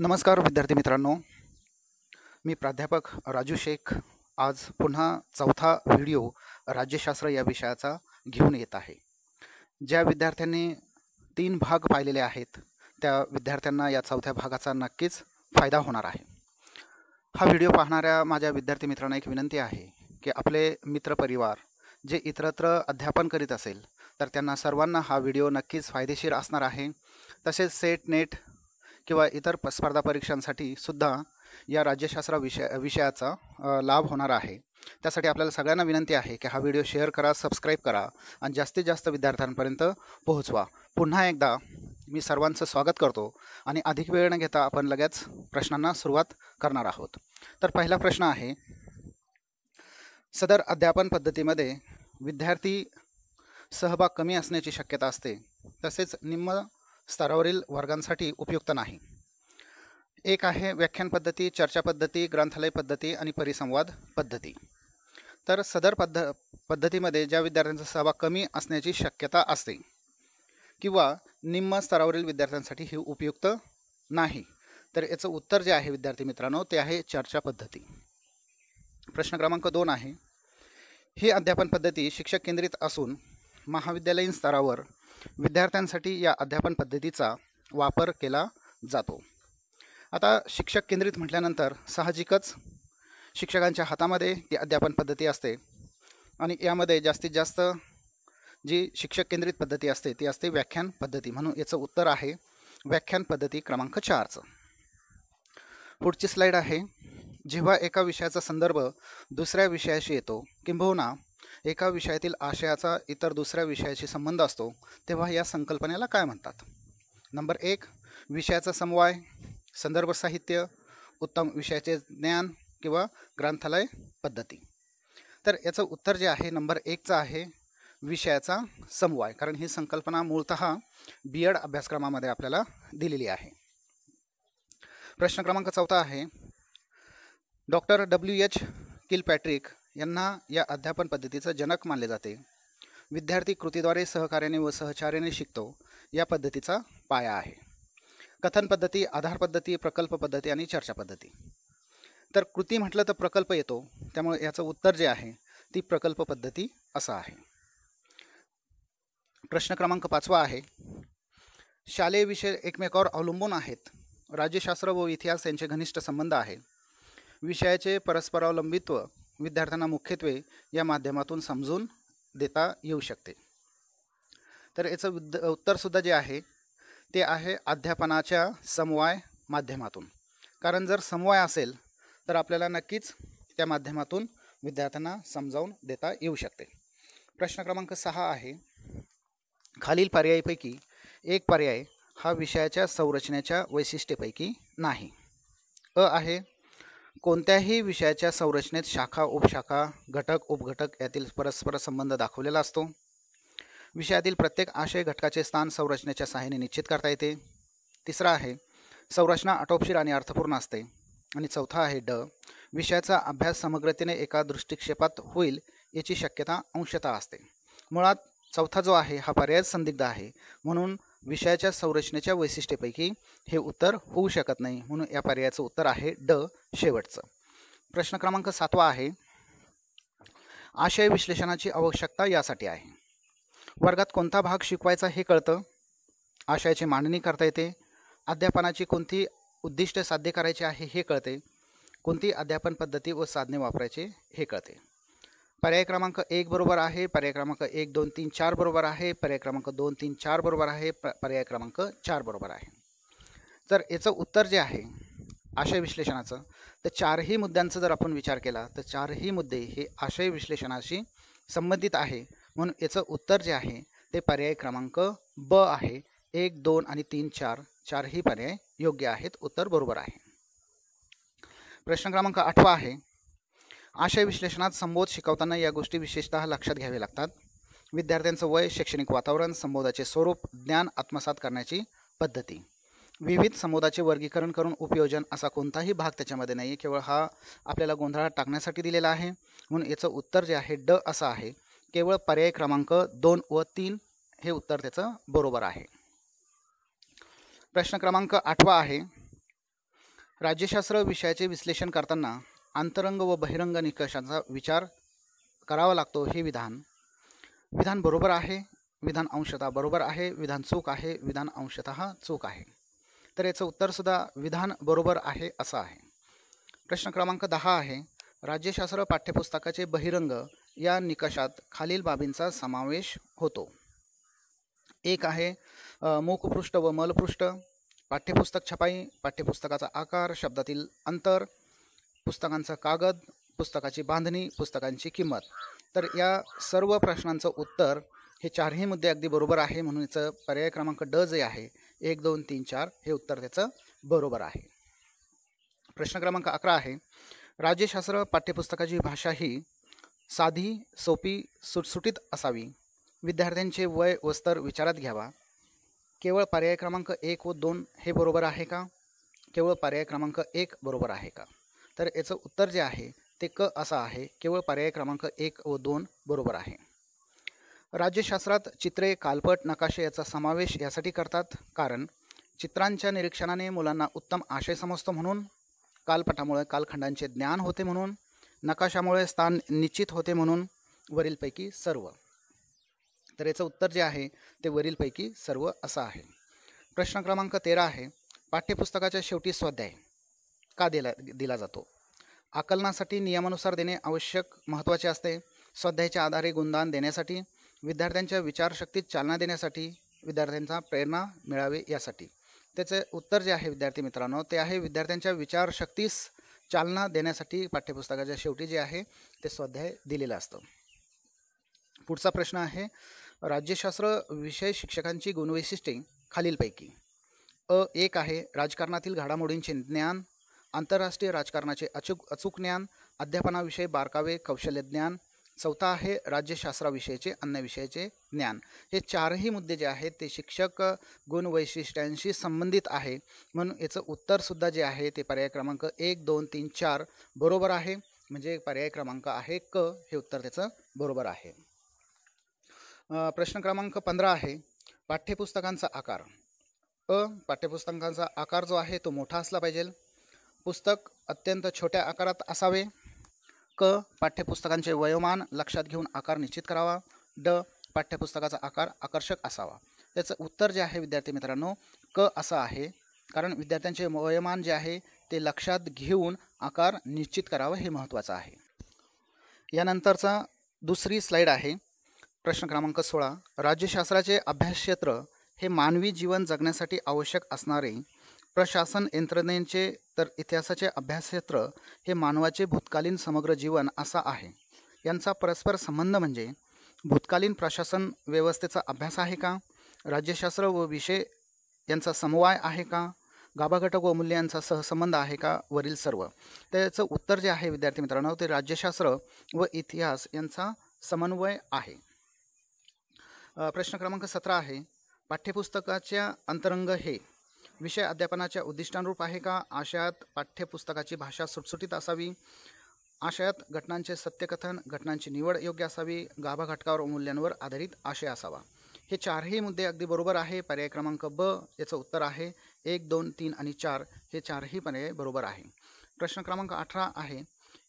नमस्कार विद्यार्थी मित्रांनो मी प्राध्यापक राजू शेख आज पुन्हा चौथा व्हिडिओ राज्यशास्त्र या विषयाचा घेऊन येत आहे ज्या विद्यार्थ्यांनी तीन भाग पाहिलेले आहेत त्या विद्यार्थ्यांना या चौथ्या भागाचा नक्कीच फायदा होणार आहे हा व्हिडिओ पाहणाऱ्या माझ्या विद्यार्थी मित्रांना एक विनंती आहे की आपले मित्रपरिवार जे इतरत्र अध्यापन करीत असेल तर त्यांना सर्वांना हा व्हिडिओ नक्कीच फायदेशीर असणार आहे तसेच सेट नेट किंवा इतर स्पर्धा परीक्षांसाठी सुद्धा या राज्यशास्त्र विषय विषयाचा लाभ होणार आहे त्यासाठी आपल्याला सगळ्यांना विनंती आहे की हा व्हिडिओ शेअर करा सबस्क्राईब करा आणि जास्तीत जास्त विद्यार्थ्यांपर्यंत पोहोचवा पुन्हा एकदा मी सर्वांचं स्वागत करतो आणि अधिक वेळ न घेता आपण लगेच प्रश्नांना सुरुवात करणार आहोत तर पहिला प्रश्न आहे सदर अध्यापन पद्धतीमध्ये विद्यार्थी सहभाग कमी असण्याची शक्यता असते तसेच निम्न स्तरावरील वर्गांसाठी उपयुक्त नाही एक आहे व्याख्यान पद्धती चर्चा पद्धती ग्रंथालय पद्धती आणि परिसंवाद पद्धती तर सदर पद्ध पद्धतीमध्ये ज्या विद्यार्थ्यांचा सहभाग कमी असण्याची शक्यता असते किंवा निम्न स्तरावरील विद्यार्थ्यांसाठी ही उपयुक्त नाही तर याचं उत्तर जे आहे विद्यार्थी मित्रांनो ते आहे चर्चा पद्धती प्रश्न क्रमांक दोन आहे ही अध्यापन पद्धती शिक्षक केंद्रित असून महाविद्यालयीन स्तरावर विद्यार्थ्यांसाठी या अध्यापन पद्धतीचा वापर केला जातो आता शिक्षक केंद्रित म्हटल्यानंतर साहजिकच शिक्षकांच्या हातामध्ये ती अध्यापन पद्धती असते आणि यामध्ये जास्तीत जास्त जी शिक्षक केंद्रित पद्धती असते ती असते व्याख्यान पद्धती म्हणून याचं उत्तर आहे व्याख्यान पद्धती क्रमांक चारचं पुढची स्लाईड आहे जेव्हा एका विषयाचा संदर्भ दुसऱ्या विषयाशी येतो किंबहुना एका विषयातील आशयाचा इतर दुसऱ्या विषयाशी संबंध असतो तेव्हा या संकल्पनेला काय म्हणतात नंबर एक विषयाचा समवाय संदर्भ साहित्य उत्तम विषयाचे ज्ञान किंवा ग्रंथालय पद्धती तर याचं उत्तर जे आहे नंबर एकचं आहे विषयाचा समवाय कारण ही संकल्पना मूळत बी एड अभ्यासक्रमामध्ये आपल्याला दिलेली आहे प्रश्न क्रमांक चौथा आहे डॉक्टर डब्ल्यू एच किलपॅट्रिक यांना या अध्यापन पद्धतीचं जनक मानले जाते विद्यार्थी कृतीद्वारे सहकार्याने व सहचार्याने शिकतो या पद्धतीचा पाया आहे कथन पद्धती आधार पद्धती प्रकल्प पद्धती आणि चर्चा पद्धती तर कृती म्हटलं तर प्रकल्प येतो त्यामुळे याचं उत्तर जे आहे ती प्रकल्प पद्धती असं आहे प्रश्न क्रमांक पाचवा आहे शालेय विषय एकमेकावर अवलंबून आहेत राज्यशास्त्र व इतिहास यांचे घनिष्ठ संबंध आहे विषयाचे परस्परावलंबित्व विद्यार्थ्यांना मुख्यत्वे या माध्यमातून समजून देता येऊ शकते तर याचं विद उत्तरसुद्धा जे आहे ते आहे अध्यापनाच्या समवाय माध्यमातून कारण जर समवाय असेल तर आपल्याला नक्कीच त्या माध्यमातून विद्यार्थ्यांना समजावून देता येऊ शकते प्रश्न क्रमांक सहा आहे खालील पर्यायीपैकी एक पर्याय हा विषयाच्या संरचनेच्या वैशिष्ट्यपैकी नाही अ आहे कोणत्याही विषयाच्या संरचनेत शाखा उपशाखा घटक उपघटक यातील परस्पर संबंध दाखवलेला असतो विषयातील प्रत्येक आशय घटकाचे स्थान संरचनेच्या सहाय्याने निश्चित करता येते तिसरा आहे संरचना आटोपशीर आणि अर्थपूर्ण असते आणि चौथा आहे ड विषयाचा अभ्यास समग्रतेने एका दृष्टिक्षेपात होईल याची शक्यता अंशता असते मुळात चौथा जो आहे हा पर्याय संदिग्ध आहे म्हणून विषयाच्या संरचनेच्या वैशिष्ट्यपैकी हे उत्तर होऊ शकत नाही म्हणून या पर्यायाचं उत्तर आहे ड शेवटचं प्रश्न क्रमांक सातवा आहे आशय विश्लेषणाची आवश्यकता यासाठी आहे वर्गात कोणता भाग शिकवायचा हे कळतं आशयाची मांडणी करता येते अध्यापनाची कोणती उद्दिष्ट साध्य करायचे आहे हे कळते कोणती अध्यापन पद्धती व साधने वापरायचे हे कळते पर्याय क्रमांक एक बरोबर आहे पर्याय क्रमांक एक दोन तीन चार बरोबर आहे पर्याय क्रमांक दोन तीन चार बरोबर आहे पर्याय क्रमांक चार बरोबर आहे तर याचं उत्तर जे आहे आशय विश्लेषणाचं तर चारही मुद्द्यांचा जर आपण विचार केला तर चारही मुद्दे हे आशय विश्लेषणाशी संबंधित आहे म्हणून याचं उत्तर जे आहे ते पर्याय क्रमांक ब आहे एक दोन आणि तीन चार चारही पर्याय योग्य आहेत उत्तर बरोबर आहे प्रश्न क्रमांक आठवा आहे आशय विश्लेषणात संबोध शिकवताना या गोष्टी विशेषतः लक्षात घ्याव्या लागतात विद्यार्थ्यांचं वय शैक्षणिक वातावरण संबोधाचे स्वरूप ज्ञान आत्मसात करण्याची पद्धती विविध संबोधाचे वर्गीकरण करून उपयोजन असा कोणताही भाग त्याच्यामध्ये नाही आहे केवळ हा आपल्याला गोंधळात टाकण्यासाठी दिलेला आहे म्हणून याचं उत्तर जे आहे ड असं आहे केवळ पर्याय क्रमांक दोन व तीन हे उत्तर त्याचं बरोबर आहे प्रश्न क्रमांक आठवा आहे राज्यशास्त्र विषयाचे विश्लेषण करताना अंतरंग व बहिरंग निकषांचा विचार करावा लागतो हे विधान विधान बरोबर आहे विधान अंशतः बरोबर आहे विधान चूक आहे विधान अंशतः चूक आहे तर याचं उत्तरसुद्धा विधान बरोबर आहे असं आहे प्रश्न क्रमांक दहा आहे राज्यशास्त्र पाठ्यपुस्तकाचे बहिरंग या निकषात खालील बाबींचा समावेश होतो एक आहे मुखपृष्ठ व मलपृष्ठ पाठ्यपुस्तक छपाई पाठ्यपुस्तकाचा आकार शब्दातील अंतर पुस्तकांचा कागद पुस्तकाची बांधणी पुस्तकांची किंमत तर या सर्व प्रश्नांचं उत्तर हे चारही मुद्दे अगदी बरोबर आहे म्हणून याचं पर्याय क्रमांक ड जे आहे एक दोन तीन चार हे उत्तर त्याचं बरोबर आहे प्रश्न क्रमांक अकरा आहे राज्यशास्त्र पाठ्यपुस्तकाची भाषा ही साधी सोपी सुटसुटीत असावी विद्यार्थ्यांचे वय व स्तर विचारात घ्यावा केवळ पर्याय क्रमांक एक व दोन हे बरोबर आहे का केवळ पर्याय क्रमांक एक बरोबर आहे का तर याचं उत्तर जे आहे ते क असं आहे केवळ पर्याय क्रमांक एक व दोन बरोबर आहे राज्यशास्त्रात चित्रे कालपट नकाशे याचा समावेश यासाठी करतात कारण चित्रांच्या निरीक्षणाने मुलांना उत्तम आशय समजतो म्हणून कालपटामुळे कालखंडांचे ज्ञान होते म्हणून नकाशामुळे स्थान निश्चित होते म्हणून वरीलपैकी सर्व तर याचं उत्तर जे आहे ते वरीलपैकी सर्व असं आहे प्रश्न क्रमांक तेरा आहे पाठ्यपुस्तकाच्या शेवटी स्वाध्याय का दिला दिला जातो आकलनासाठी नियमानुसार देणे आवश्यक महत्त्वाचे असते स्वाध्यायाच्या आधारे गुणदान देण्यासाठी विद्यार्थ्यांच्या विचारशक्तीत चालना देण्यासाठी विद्यार्थ्यांचा प्रेरणा मिळावी यासाठी त्याचे उत्तर जे आहे विद्यार्थी मित्रांनो ते आहे विद्यार्थ्यांच्या विचारशक्तीस चालना देण्यासाठी पाठ्यपुस्तकाच्या शेवटी जे आहे ते स्वाध्याय दिलेलं असतं पुढचा प्रश्न आहे राज्यशास्त्र विषय शिक्षकांची गुणवैशिष्ट्ये खालीलपैकी अ एक आहे राजकारणातील घडामोडींचे ज्ञान आंतरराष्ट्रीय राजकारणाचे अचूक अचूक ज्ञान अध्यापनाविषयी बारकावे कौशल्य ज्ञान चौथा आहे राज्यशास्त्राविषयीचे अन्य विषयाचे ज्ञान हे चारही मुद्दे जे आहेत ते शिक्षक गुण वैशिष्ट्यांशी संबंधित आहे म्हणून याचं उत्तरसुद्धा जे आहे ते पर्याय क्रमांक एक दोन तीन चार बरोबर आहे म्हणजे पर्याय क्रमांक आहे क हे उत्तर त्याचं बरोबर आहे प्रश्न क्रमांक पंधरा आहे पाठ्यपुस्तकांचा आकार अ पाठ्यपुस्तकांचा आकार जो आहे तो मोठा असला पाहिजे पुस्तक अत्यंत छोट्या आकारात असावे क पाठ्यपुस्तकांचे वयोमान लक्षात घेऊन आकार निश्चित करावा ड पाठ्यपुस्तकाचा आकार आकर्षक असावा त्याचं उत्तर जे आहे विद्यार्थी मित्रांनो क असं आहे कारण विद्यार्थ्यांचे वयोमान जे आहे ते लक्षात घेऊन आकार निश्चित करावा हे महत्त्वाचं आहे यानंतरचा दुसरी स्लाईड आहे प्रश्न क्रमांक सोळा राज्यशास्त्राचे अभ्यास क्षेत्र हे मानवी जीवन जगण्यासाठी आवश्यक असणारे प्रशासन यंत्रणेचे तर इतिहासाचे अभ्यासक्षेत्र हे मानवाचे भूतकालीन समग्र जीवन असा आहे यांचा परस्पर संबंध म्हणजे भूतकालीन प्रशासन व्यवस्थेचा अभ्यास आहे का राज्यशास्त्र व विषय यांचा समवाय आहे का गाभाघटक व मूल्य यांचा सहसंबंध आहे का वरील सर्व त्याचं उत्तर जे आहे विद्यार्थी मित्रांनो ते राज्यशास्त्र व इतिहास यांचा समन्वय आहे प्रश्न क्रमांक सतरा आहे पाठ्यपुस्तकाच्या अंतरंग हे विषय अध्यापनाच्या उद्दिष्टांरूप आहे का आशयात पाठ्यपुस्तकाची भाषा सुटसुटीत असावी आशयात घटनांचे सत्यकथन घटनांची निवड योग्य असावी गाभा घटकावर मूल्यांवर आधारित आशय असावा हे चारही मुद्दे अगदी बरोबर आहे पर्याय क्रमांक ब याचं उत्तर आहे एक दोन तीन आणि चार हे चारही पर्याय बरोबर आहे प्रश्न क्रमांक अठरा आहे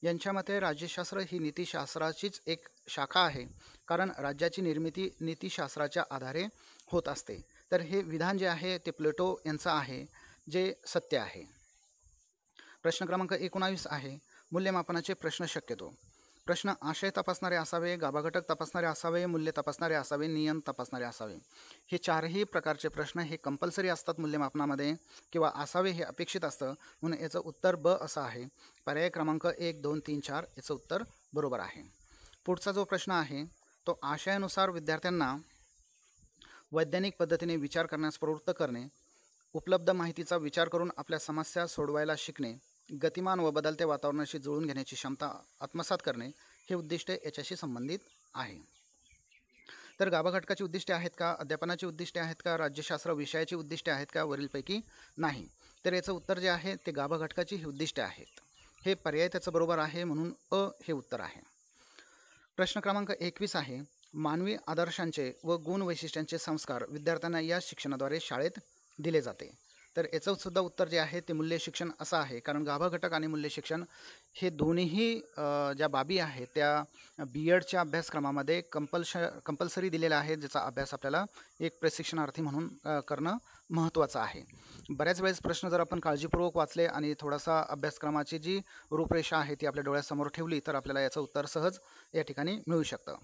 यांच्या मते राज्यशास्त्र ही नीतीशास्त्राचीच एक शाखा आहे कारण राज्याची निर्मिती नीतीशास्त्राच्या आधारे होत असते तर हे विधान जे आहे ते प्लेटो यांचं आहे जे सत्य आहे प्रश्न क्रमांक एकोणावीस आहे मूल्यमापनाचे प्रश्न शक्यतो प्रश्न आशय तपासणारे असावे गाभाघटक तपासणारे असावे मूल्य तपासणारे असावे नियम तपासणारे असावे हे चारही प्रकारचे प्रश्न हे कंपल्सरी असतात मूल्यमापनामध्ये किंवा असावे हे अपेक्षित असतं म्हणून याचं उत्तर ब असं आहे पर्याय क्रमांक एक दोन तीन चार याचं उत्तर बरोबर आहे पुढचा जो प्रश्न आहे तो आशयानुसार विद्यार्थ्यांना वैज्ञानिक पद्धतीने विचार करण्यास प्रवृत्त करणे उपलब्ध माहितीचा विचार करून आपल्या समस्या सोडवायला शिकणे गतिमान व बदलत्या वातावरणाशी जुळून घेण्याची क्षमता आत्मसात करणे हे उद्दिष्ट याच्याशी संबंधित आहे तर गाभा उद्दिष्टे आहेत का अध्यापनाची उद्दिष्टे आहेत का राज्यशास्त्र विषयाची उद्दिष्टे आहेत का वरीलपैकी नाही तर याचं उत्तर जे आहे ते गाभा घटकाची ही उद्दिष्टे आहेत हे पर्याय त्याचं बरोबर आहे म्हणून अ हे उत्तर आहे प्रश्न क्रमांक एकवीस आहे मानवी आदर्शांचे व गुणवैशिष्ट्यांचे संस्कार विद्यार्थ्यांना या शिक्षणाद्वारे शाळेत दिले जाते तर याचंसुद्धा उत्तर जे आहे ते मूल्य शिक्षण असं आहे कारण गाभा घटक आणि मूल्य शिक्षण हे दोन्हीही ज्या बाबी आहेत त्या बी एडच्या अभ्यासक्रमामध्ये कंपल्श कंपल्सरी दिलेला आहे ज्याचा अभ्यास आपल्याला एक प्रशिक्षणार्थी म्हणून करणं महत्त्वाचं आहे बऱ्याच वेळेस प्रश्न जर आपण काळजीपूर्वक वाचले आणि थोडासा अभ्यासक्रमाची जी रूपरेषा आहे ती आपल्या डोळ्यासमोर ठेवली तर आपल्याला याचं उत्तर सहज या ठिकाणी मिळू शकतं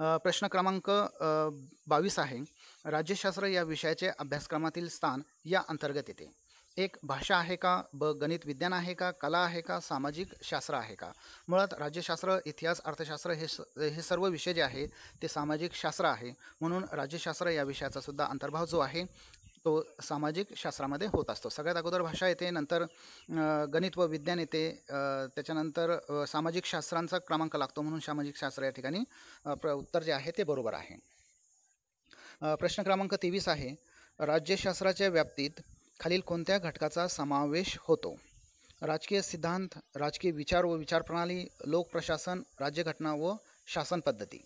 प्रश्न क्रमांक बावीस आहे राज्यशास्त्र या विषयाचे अभ्यासक्रमातील स्थान या अंतर्गत येते एक भाषा आहे का ब गणित विज्ञान आहे का कला आहे का सामाजिक शास्त्र आहे का मुळात राज्यशास्त्र इतिहास अर्थशास्त्र हे हे सर्व विषय जे आहेत ते सामाजिक शास्त्र आहे म्हणून राज्यशास्त्र या विषयाचा सुद्धा अंतर्भाव जो आहे तो सामाजिक शास्त्रामध्ये होत असतो सगळ्यात अगोदर भाषा येते नंतर गणित व विज्ञान येते त्याच्यानंतर सामाजिक शास्त्रांचा क्रमांक लागतो म्हणून सामाजिक शास्त्र या ठिकाणी प्र उत्तर जे आहे ते बरोबर आहे प्रश्न क्रमांक तेवीस आहे राज्यशास्त्राच्या व्याप्तीत खालील कोणत्या घटकाचा समावेश होतो राजकीय सिद्धांत राजकीय विचार व विचारप्रणाली लोकप्रशासन राज्यघटना व शासन पद्धती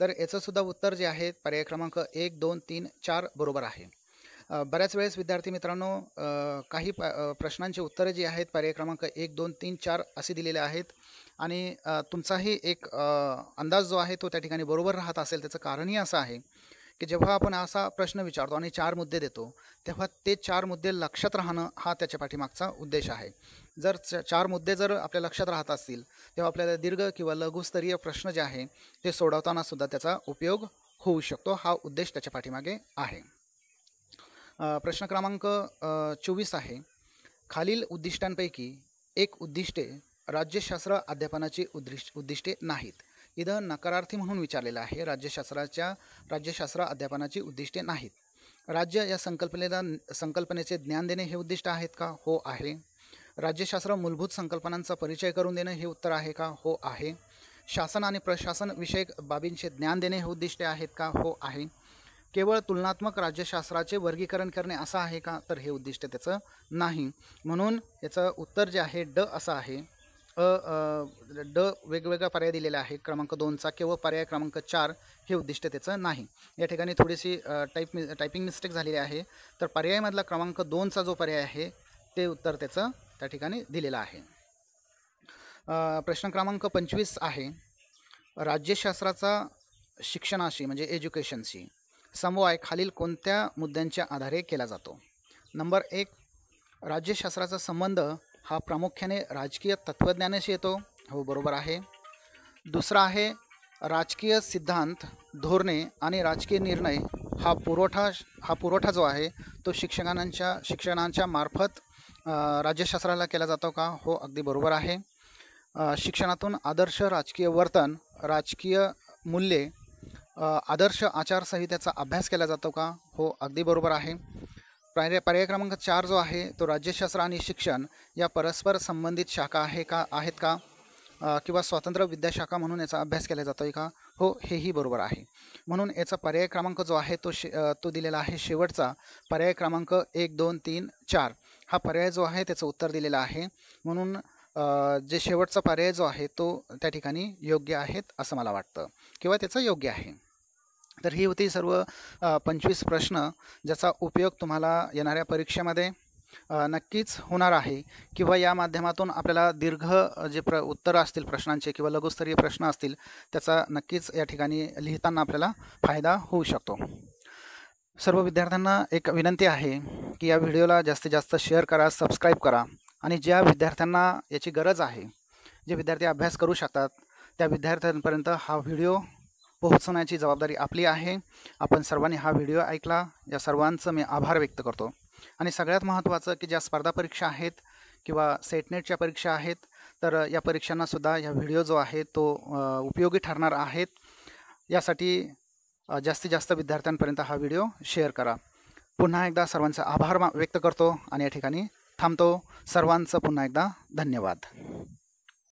तर याचंसुद्धा उत्तर जे आहे पर्याय क्रमांक एक दोन तीन चार बरोबर आहे बऱ्याच वेळेस विद्यार्थी मित्रांनो काही प प्रश्नांची उत्तरं जी आहेत पर्याय क्रमांक एक दोन तीन चार असे दिलेले आहेत आणि तुमचाही एक अंदाज जो आहे तो त्या ठिकाणी बरोबर राहत असेल त्याचं कारणही असं आहे की जेव्हा आपण असा प्रश्न विचारतो आणि चार मुद्दे देतो तेव्हा ते चार मुद्दे लक्षात राहणं हा त्याच्या पाठीमागचा उद्देश आहे जर चार मुद्दे जर आपल्या लक्षात राहत असतील तेव्हा आपल्याला दीर्घ किंवा लघुस्तरीय प्रश्न जे आहे ते सोडवताना सुद्धा त्याचा उपयोग होऊ शकतो हा उद्देश त्याच्या पाठीमागे आहे प्रश्न क्रमांक चोवीस आहे खालील उद्दिष्टांपैकी एक उद्दिष्टे राज्यशास्त्र अध्यापनाची उद्दिष्ट उद्दिष्टे नाहीत इथं नकारार्थी म्हणून विचारलेलं आहे राज्यशास्त्राच्या राज्यशास्त्र अध्यापनाची उद्दिष्टे नाहीत राज्य या संकल्पनेला संकल्पनेचे ज्ञान देणे हे उद्दिष्ट आहेत का हो आहे राज्यशास्त्र मूलभूत संकल्पनांचा परिचय करून देणे हे उत्तर आहे का हो आहे शासन आणि प्रशासन विषयक बाबींचे ज्ञान देणे हे उद्दिष्टे आहेत का हो आहे केवळ तुलनात्मक राज्यशास्त्राचे वर्गीकरण करणे असं आहे का तर हे उद्दिष्ट त्याचं नाही म्हणून याचं उत्तर जे आहे ड असं आहे अ ड वेगवेगळा पर्याय दिलेला आहे क्रमांक दोनचा किंवा पर्याय क्रमांक चार हे उद्दिष्ट त्याचं नाही या ठिकाणी थोडीशी टाईप मि टायपिंग मिस्टेक झालेली आहे तर पर्यायमधला क्रमांक दोनचा जो पर्याय आहे ते उत्तर त्याचं त्या ठिकाणी दिलेलं आहे प्रश्न क्रमांक पंचवीस आहे राज्यशास्त्राचा शिक्षणाशी म्हणजे एज्युकेशनशी समवाय खालील कोणत्या मुद्द्यांच्या आधारे केला जातो नंबर एक राज्यशास्त्राचा संबंध हा प्रामुख्याने राजकीय तत्त्वज्ञानाशी येतो हो बरोबर आहे दुसरा आहे राजकीय सिद्धांत धोरणे आणि राजकीय निर्णय हा पुरवठा हा पुरवठा जो आहे तो शिक्षकांच्या शिक्षणांच्या मार्फत राज्यशास्त्राला केला जातो का हो अगदी बरोबर आहे शिक्षणातून आदर्श राजकीय वर्तन राजकीय मूल्ये आदर्श आचारसंहितेचा अभ्यास केला जातो का हो अगदी बरोबर आहे पर्याय पर्याय क्रमांक चार जो आहे तो राज्यशास्त्र आणि शिक्षण या परस्पर संबंधित शाखा आहे का आहेत का किंवा स्वतंत्र विद्याशाखा म्हणून याचा अभ्यास केला जातो आहे का हो हेही बरोबर आहे म्हणून याचा पर्याय क्रमांक जो आहे तो शे तो दिलेला आहे शेवटचा पर्याय क्रमांक एक दोन तीन चार हा पर्याय जो आहे त्याचं उत्तर दिलेलं आहे म्हणून जे शेवटचा पर्याय जो आहे तो त्या ठिकाणी योग्य आहेत असं मला वाटतं किंवा त्याचं योग्य आहे तर ही होती सर्व पंचवीस प्रश्न ज्याचा उपयोग तुम्हाला येणाऱ्या परीक्षेमध्ये नक्कीच होणार आहे किंवा या माध्यमातून आपल्याला दीर्घ जे प्र उत्तरं असतील प्रश्नांचे किंवा लघुस्तरीय प्रश्न असतील त्याचा नक्कीच या ठिकाणी लिहिताना आपल्याला फायदा होऊ शकतो सर्व विद्यार्थ्यांना एक विनंती आहे की या व्हिडिओला जास्तीत जास्त शेअर करा सबस्क्राईब करा आणि ज्या विद्यार्थ्यांना याची गरज आहे जे विद्यार्थी अभ्यास करू शकतात त्या विद्यार्थ्यांपर्यंत हा व्हिडिओ पोहोचवण्याची जबाबदारी आपली आहे आपण सर्वांनी हा व्हिडिओ ऐकला या सर्वांचं मी आभार व्यक्त करतो आणि सगळ्यात महत्त्वाचं की ज्या स्पर्धा परीक्षा आहेत किंवा सेटनेटच्या परीक्षा आहेत तर या परीक्षांनासुद्धा या व्हिडिओ जो आहे तो उपयोगी ठरणार आहेत यासाठी जास्तीत जास्त विद्यार्थ्यांपर्यंत हा व्हिडिओ शेअर करा पुन्हा एकदा सर्वांचा आभार व्यक्त करतो आणि या ठिकाणी थांबतो सर्वांचं पुन्हा एकदा धन्यवाद